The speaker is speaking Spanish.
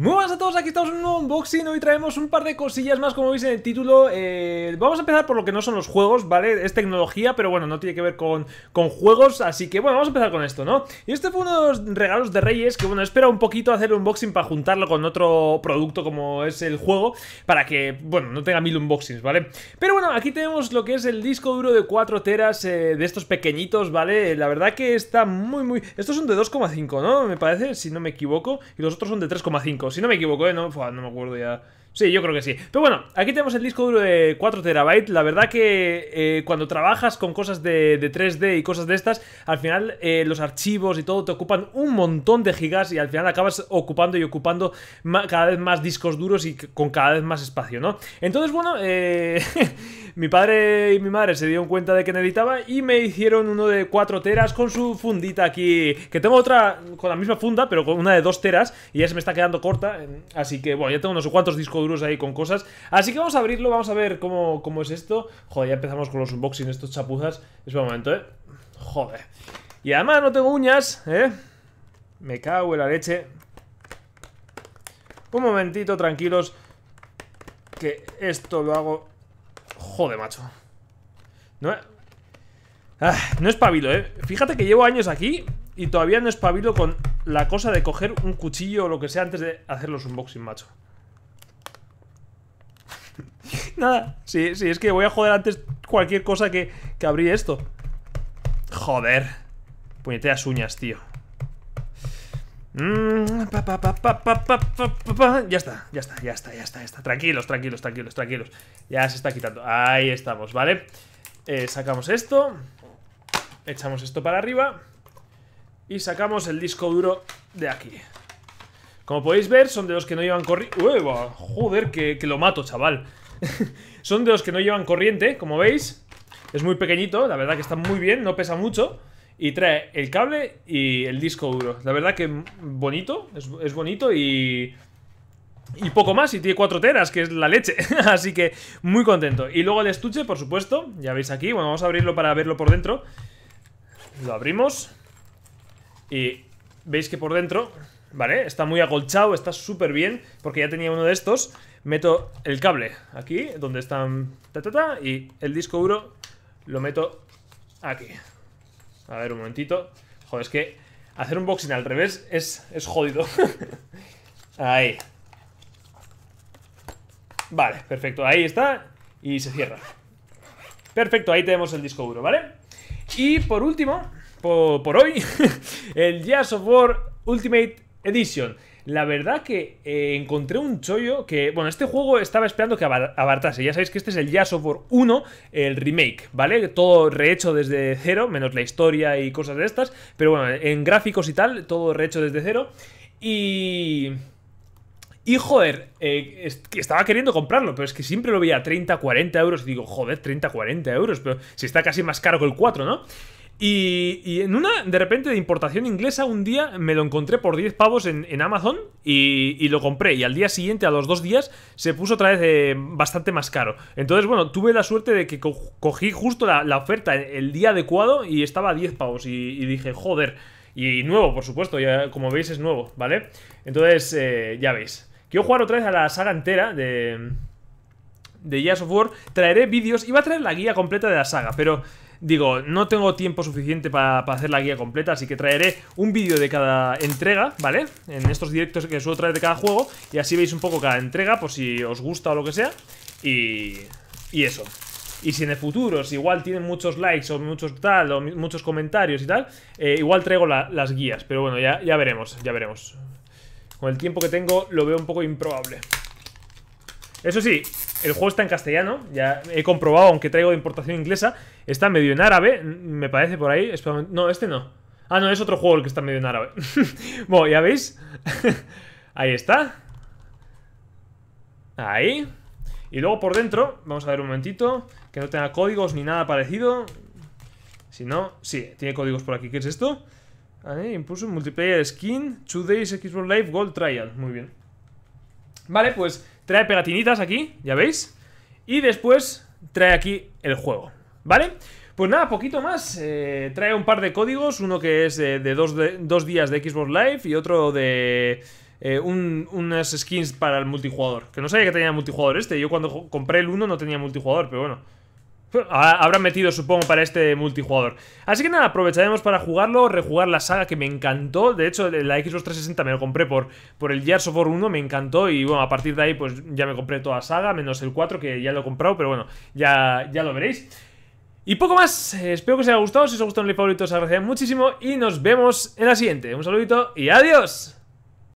Muy buenas a todos, aquí estamos en un nuevo unboxing, hoy traemos un par de cosillas más como veis en el título eh, Vamos a empezar por lo que no son los juegos, ¿vale? Es tecnología, pero bueno, no tiene que ver con, con juegos, así que bueno, vamos a empezar con esto, ¿no? Y este fue uno de los regalos de Reyes, que bueno, espera un poquito hacer un unboxing para juntarlo con otro producto como es el juego Para que, bueno, no tenga mil unboxings, ¿vale? Pero bueno, aquí tenemos lo que es el disco duro de 4 teras eh, de estos pequeñitos, ¿vale? La verdad que está muy, muy... Estos son de 2,5, ¿no? Me parece, si no me equivoco, y los otros son de 3,5 si no me equivoco, ¿eh? No, no me acuerdo ya. Sí, yo creo que sí. Pero bueno, aquí tenemos el disco duro de 4 TB. La verdad que eh, cuando trabajas con cosas de, 3D y cosas de estas, al final eh, los archivos y todo te ocupan un montón de gigas y al final acabas ocupando y ocupando cada vez más discos duros y con cada vez más espacio, ¿no? Entonces, bueno, eh, mi padre y mi madre se dieron cuenta de que necesitaba y me hicieron uno de 4 teras con su fundita aquí, que tengo otra con la misma funda, pero con una de 2 teras y ya se me está quedando corta. Así que, bueno, ya tengo unos cuantos discos duros ahí con cosas. Así que vamos a abrirlo, vamos a ver cómo, es esto. Joder, ya empezamos con los unboxings, estos chapuzas. es un momento, ¿eh? Joder. Y además no tengo uñas, ¿eh? Me cago en la leche. Un momentito, tranquilos. Que esto lo hago... Joder, macho. No, es eh. ah, no ¿eh? Fíjate que llevo años aquí y todavía no es espabilo con la cosa de coger un cuchillo o lo que sea antes de hacer los unboxing, macho. Nada. Sí, sí, es que voy a joder antes cualquier cosa que, que abrí esto. Joder. Puñeteas uñas, tío. Ya está, ya está, ya está, ya está, está. Tranquilos, tranquilos, tranquilos, tranquilos. Ya se está quitando. Ahí estamos, ¿vale? Eh, sacamos esto. Echamos esto para arriba. Y sacamos el disco duro de aquí. Como podéis ver, son de los que no llevan corriente. Joder, que, lo mato, chaval. son de los que no llevan corriente, como veis. Es muy pequeñito, la verdad que está muy bien, no pesa mucho. Y trae el cable y el disco duro. La verdad que bonito, es, es bonito y y poco más, y tiene 4 teras, que es la leche. Así que muy contento. Y luego el estuche, por supuesto, ya veis aquí. Bueno, vamos a abrirlo para verlo por dentro. Lo abrimos. Y veis que por dentro ¿vale? Está muy acolchado, está súper bien, porque ya tenía uno de estos. Meto el cable aquí, donde están... y el disco duro lo meto aquí. A ver, un momentito. Joder, es que hacer un boxing al revés es, jodido. Ahí. Vale, perfecto. Ahí está. Y se cierra. Perfecto, ahí tenemos el disco duro, ¿vale? Y por último, por, por hoy, el Jazz of War Ultimate Edition. La verdad que eh, encontré un chollo que... Bueno, este juego estaba esperando que abartase. Ya sabéis que este es el Jazz of War 1, el remake, ¿vale? Todo rehecho desde cero, menos la historia y cosas de estas. Pero bueno, en gráficos y tal, todo rehecho desde cero. Y... Y joder, eh, estaba queriendo comprarlo, pero es que siempre lo veía a 30, 40 euros. Y digo, joder, 30, 40 euros, pero si está casi más caro que el 4, ¿no? Y, en una, de repente, de importación inglesa, un día me lo encontré por 10 pavos en, Amazon y, lo compré. Y al día siguiente, a los dos días, se puso otra vez eh, bastante más caro. Entonces, bueno, tuve la suerte de que cogí justo la, oferta el día adecuado y estaba a 10 pavos. Y, dije, joder. Y nuevo, por supuesto, ya, como veis es nuevo, ¿vale? Entonces, eh, ya veis. Quiero jugar otra vez a la saga entera de... De Jazz of War. Traeré vídeos. Iba a traer la guía completa de la saga, pero digo, no tengo tiempo suficiente para, hacer la guía completa, así que traeré un vídeo de cada entrega, ¿vale? En estos directos que suelo traer de cada juego, y así veis un poco cada entrega, por si os gusta o lo que sea, y, y eso. Y si en el futuro, si igual tienen muchos likes o muchos tal, o muchos comentarios y tal, eh, igual traigo las guías. Pero bueno, ya, ya veremos, ya veremos. Con el tiempo que tengo lo veo un poco improbable. Eso sí, el juego está en castellano, ya he comprobado, aunque traigo de importación inglesa. Está medio en árabe, me parece por ahí. No, este no. Ah, no, es otro juego el que está medio en árabe. bueno, ya veis. ahí está. Ahí. Y luego por dentro, vamos a ver un momentito, que no tenga códigos ni nada parecido. Si no, sí, tiene códigos por aquí. ¿Qué es esto? Ahí, impulso, multiplayer skin, 2 days, Xbox Life Gold Trial. Muy bien. Vale, pues Trae pelatinitas aquí, ya veis. Y después trae aquí el juego, ¿vale? Pues nada, poquito más. Eh, trae un par de códigos, uno que es de, dos, días de Xbox Live y otro de eh, unas skins para el multijugador. Que no sabía que tenía multijugador este. Yo cuando compré el uno no tenía multijugador, pero bueno. Ah, Habrán metido, supongo, para este multijugador. Así que nada, aprovecharemos para jugarlo, rejugar la saga que me encantó. De hecho, la Xbox 360 me lo compré por, por el Gears of War 1, me encantó. Y bueno, a partir de ahí, pues ya me compré toda la saga, menos el 4, que ya lo he comprado, pero bueno, ya, ya lo veréis. Y poco más, eh, espero que os haya gustado. Si os ha gustado, favoritos like favorito, os muchísimo. Y nos vemos en la siguiente. Un saludito y adiós.